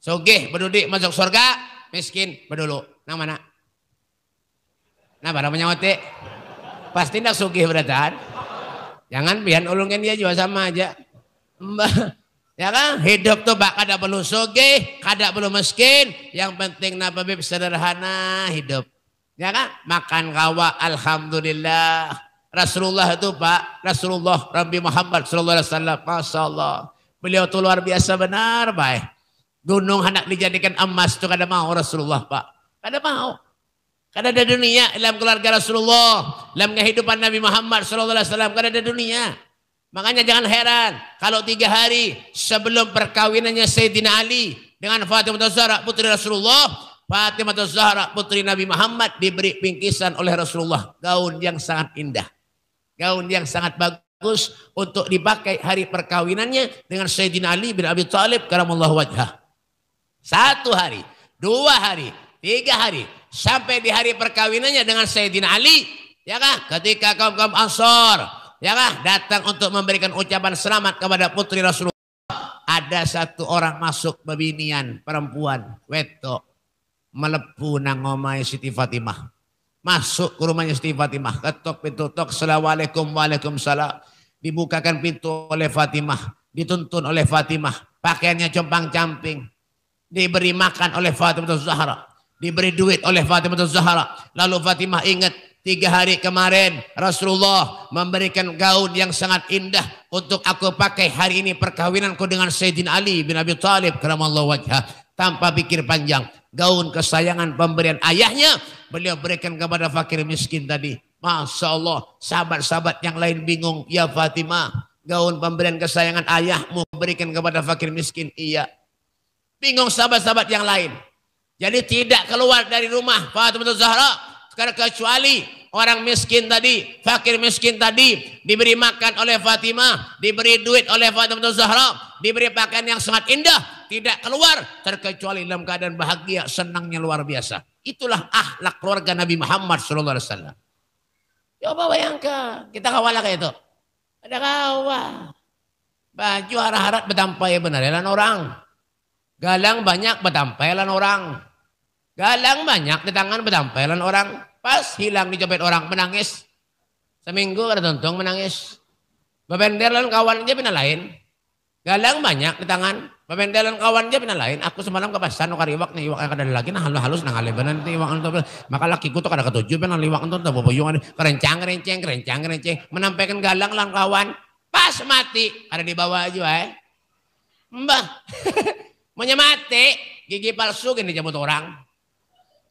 Sogeh peduli masuk surga, miskin pedulu. Nang mana? Nah, barang menyawati. Pasti ndak sogeh beratan. Jangan pian ulungin dia juga sama aja. ya kan? Hidup tuh bak kada perlu soge, kada perlu miskin. Yang penting napa bib sederhana hidup. Ya kan? Makan kawa, alhamdulillah. Rasulullah itu Pak, Rasulullah Rabbi Muhammad Sallallahu Alaihi Wasallam, Masya Allah. Beliau tuh luar biasa benar, baik. Gunung hendak dijadikan emas tuh kada mau Rasulullah Pak. Kada mau. Karena ada dunia dalam keluarga Rasulullah, dalam kehidupan Nabi Muhammad SAW, karena ada dunia. Makanya jangan heran kalau tiga hari sebelum perkawinannya Sayyidina Ali dengan Fatimah Zahra putri Rasulullah, Fatimah Zahra putri Nabi Muhammad diberi pingkisan oleh Rasulullah gaun yang sangat indah. Gaun yang sangat bagus untuk dipakai hari perkawinannya dengan Sayyidina Ali bin Abi Thalib karamallahu wajah. Satu hari, dua hari, Tiga hari. Sampai di hari perkawinannya dengan Sayyidina Ali. Ya kan? Ketika kaum-kaum Ansor. Ya kan? Datang untuk memberikan ucapan selamat kepada putri Rasulullah. Ada satu orang masuk bebinian perempuan. Weto. Melepu nangomai Siti Fatimah. Masuk ke rumahnya Siti Fatimah. Ketok pintu tok. Assalamualaikum waalaikumsalam. Dibukakan pintu oleh Fatimah. Dituntun oleh Fatimah. Pakaiannya compang camping. Diberi makan oleh Fatimah Zahra Diberi duit oleh Fatimah Zahra. Lalu Fatimah ingat Tiga hari kemarin Rasulullah memberikan gaun yang sangat indah untuk aku pakai hari ini perkawinanku dengan Sayyidina Ali bin Abi Thalib karamallahu wajha tanpa pikir panjang gaun kesayangan pemberian ayahnya beliau berikan kepada fakir miskin tadi Masya Allah sahabat-sahabat yang lain bingung ya Fatimah gaun pemberian kesayangan ayahmu berikan kepada fakir miskin iya bingung sahabat-sahabat yang lain jadi tidak keluar dari rumah Fatimah Zahra kecuali orang miskin tadi, fakir miskin tadi diberi makan oleh Fatimah, diberi duit oleh Fatimah Zahra, diberi pakaian yang sangat indah, tidak keluar terkecuali dalam keadaan bahagia, senangnya luar biasa. Itulah akhlak keluarga Nabi Muhammad sallallahu alaihi wasallam. Coba ya bayangkan, kita kawala kayak itu. Ada kawa. Baju harap-harap betampaya benar, orang. Galang banyak bedampelan orang. Galang banyak di tangan bedampelan orang. Pas hilang dicopet orang menangis. Seminggu ada tuntung menangis. Bebendelan kawan dia pindah lain. Galang banyak di tangan. Bebendelan kawan dia pindah lain. Aku semalam ke pasan nukar iwak nih iwak yang kada lagi nah halus halus nah halebanan nih iwak itu maka laki ku tuh kada ketujuh pina liwak itu tuh yung. kerencang kerenceng kerencang kerenceng menampaikan galang lang kawan. Pas mati ada di bawah aja eh. Mbah. Maunya mati, gigi palsu gini jemput orang.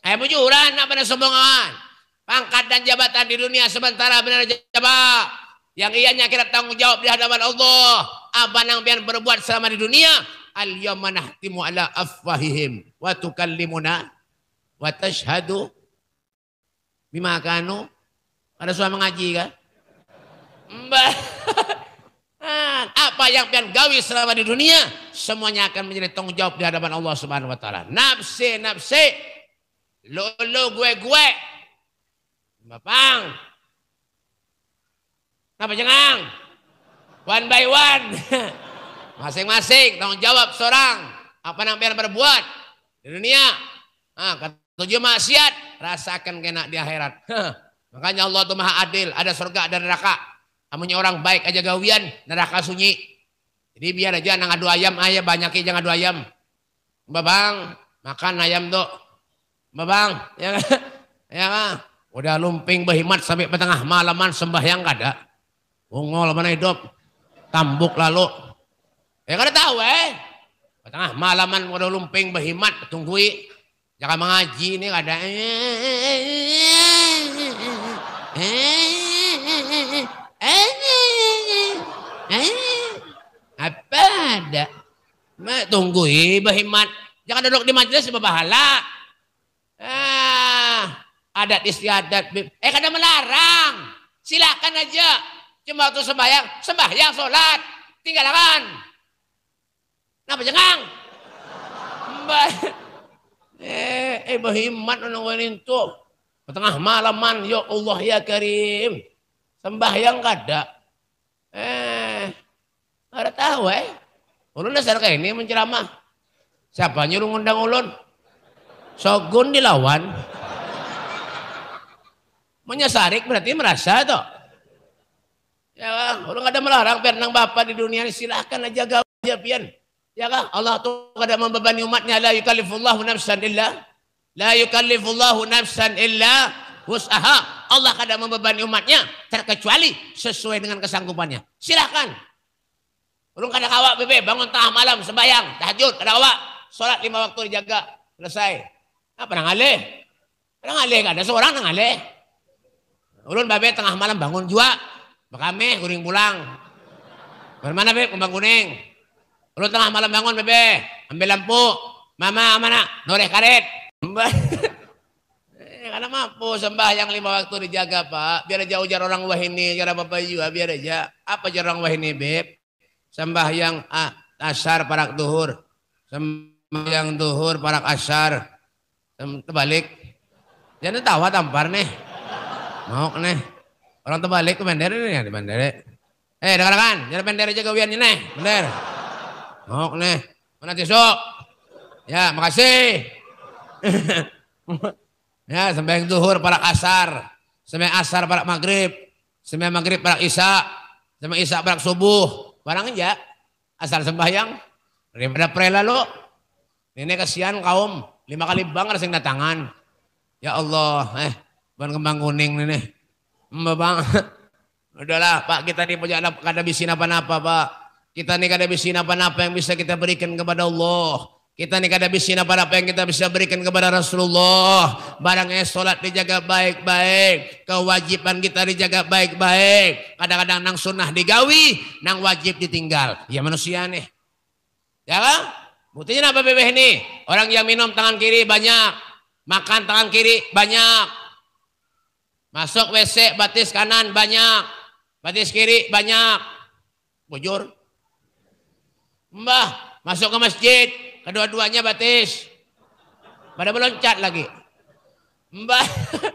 Ayo bujuran, apa yang sombongan? Pangkat dan jabatan di dunia sementara benar jabatan. Yang ianya kita tanggung jawab di hadapan Allah. Apa yang biar berbuat selama di dunia? Al yawma nahtimu ala afwahihim wa tukallimuna wa tashhadu bima kanu. Ada suami ngaji kan? Mbak. Nah, apa yang pian gawi selama di dunia semuanya akan menjadi tanggung jawab di hadapan Allah Subhanahu wa taala. Nafsi nafsi lo lo gue gue Bapang. Napa jengang? One by one. Masing-masing tanggung jawab seorang apa yang pian berbuat di dunia. Ah, ketujuh maksiat rasakan kena di akhirat. Makanya Allah itu maha adil, ada surga dan neraka. Amunnya orang baik aja gawian, neraka sunyi. Jadi biar aja anak adu ayam, ayah banyak jangan adu ayam. Mbak Bang, makan ayam tuh. Mbak Bang, ya kan? Ya kan? Udah lumping behimat sampai petengah malaman sembahyang kada. Ungol mana hidup. Tambuk lalu. Ya kada tahu eh. Petengah malaman udah lumping behimat tunggui. Jangan mengaji ini kada. Eh, Eh, eh, eh, Apa ada? Ma, tunggu berhemat. Jangan duduk di majelis berbahala. Ah, adat istiadat. Eh kada melarang. Silakan aja. Cuma waktu sembahyang, sembahyang sholat. Tinggalkan. Napa jengang? Mbak. Eh, eh berhemat orang itu. Tengah malaman, ya Allah ya Karim sembahyang kada. Eh, ada tahu eh. Ulun dasar kayak ini menceramah. Siapa nyuruh ngundang ulun? Sogun dilawan. Menyesarik berarti merasa toh. Ya, ulun kada melarang pernah nang bapa di dunia ini silahkan aja gawe aja pian. Ya kan? Allah tuh kada membebani umatnya la yukallifullahu nafsan illa la yukallifullahu nafsan illa wus'aha. Allah kadang membebani umatnya terkecuali sesuai dengan kesanggupannya. Silahkan. Urung kada kawa bebe bangun tengah malam sembahyang tahajud kada kawa salat lima waktu dijaga selesai. Apa ah, nang alih? Nang alih kada seorang nang alih. Ulun babe tengah malam bangun jua. bekame guring pulang. Bermana beb kembang kuning. Ulun tengah malam bangun bebe ambil lampu. Mama mana noreh karet. Karena mampu sembah yang lima waktu dijaga pak biar aja ujar orang ini cara apa juga iya, biar aja apa jarang ini beb sembah yang ah, asar parak duhur sembah yang duhur parak asar terbalik jadi tawa tampar nih mau nih orang terbalik ke bandara nih di bandara eh dengar kan bandara aja jaga wiannya nih bener mau nih mana besok ya makasih Ya, sembahyang zuhur para asar, sembahyang asar para maghrib, sembahyang maghrib para isya, sembahyang isya para subuh. Barang aja asar sembahyang daripada prela lo. Ini kasihan kaum lima kali bang harus datangan. Ya Allah, eh ban kembang kuning ini. Mbak Bang. Udahlah Pak, kita ini punya kada bisin apa-apa, Pak. Kita ini kada bisin apa-apa yang bisa kita berikan kepada Allah. Kita nikah kada bisa apa apa yang kita bisa berikan kepada Rasulullah. Barangnya sholat dijaga baik-baik. Kewajiban kita dijaga baik-baik. Kadang-kadang nang sunnah digawi, nang wajib ditinggal. Ya manusia nih. Ya kan? Buktinya apa bebek nih? Orang yang minum tangan kiri banyak. Makan tangan kiri banyak. Masuk WC batis kanan banyak. Batis kiri banyak. Bujur. Mbah, masuk ke masjid Kedua-duanya batis. Pada meloncat lagi. Mbak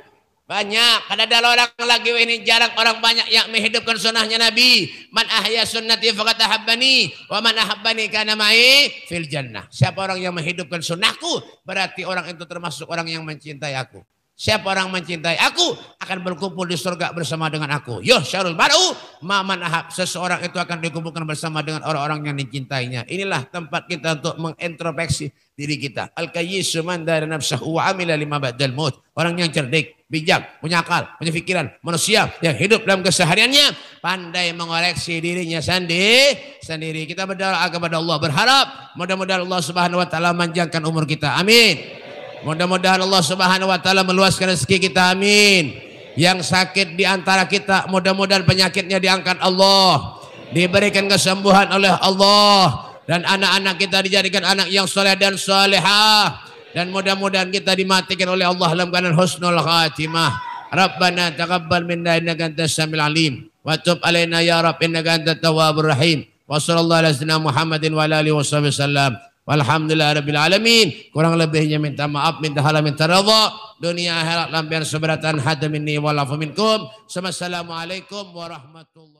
banyak. kada ada orang lagi ini jarang orang banyak yang menghidupkan sunnahnya Nabi. Man ahya sunnati fakat ahabbani wa man ahabbani kana ma'i fil jannah. Siapa orang yang menghidupkan sunnahku berarti orang itu termasuk orang yang mencintai aku. Siapa orang mencintai aku akan berkumpul di surga bersama dengan aku. Yo syarul baru maman ahab. Seseorang itu akan dikumpulkan bersama dengan orang-orang yang dicintainya. Inilah tempat kita untuk mengintrospeksi diri kita. Al kayyisu man dari nafsahu wa amila lima badal maut. Orang yang cerdik, bijak, punya akal, punya pikiran, manusia yang hidup dalam kesehariannya pandai mengoreksi dirinya sendiri sendiri. Kita berdoa kepada Allah berharap mudah-mudahan Allah Subhanahu wa taala manjangkan umur kita. Amin. Mudah-mudahan Allah Subhanahu wa taala meluaskan rezeki kita. Amin. Yang sakit di antara kita, mudah-mudahan penyakitnya diangkat Allah. Diberikan kesembuhan oleh Allah dan anak-anak kita dijadikan anak yang soleh dan salehah dan mudah-mudahan kita dimatikan oleh Allah dalam keadaan husnul khatimah. Rabbana taqabbal minna innaka antas samiul alim wa tub alaina ya rabb innaka antat tawwabur rahim. Wa sallallahu ala sayyidina Muhammadin wa ala alihi wasallam. Alhamdulillah alamin Kurang lebihnya minta maaf, minta halal, minta rada. Dunia akhirat lampian seberatan hadamin ni walafu minkum. Assalamualaikum warahmatullahi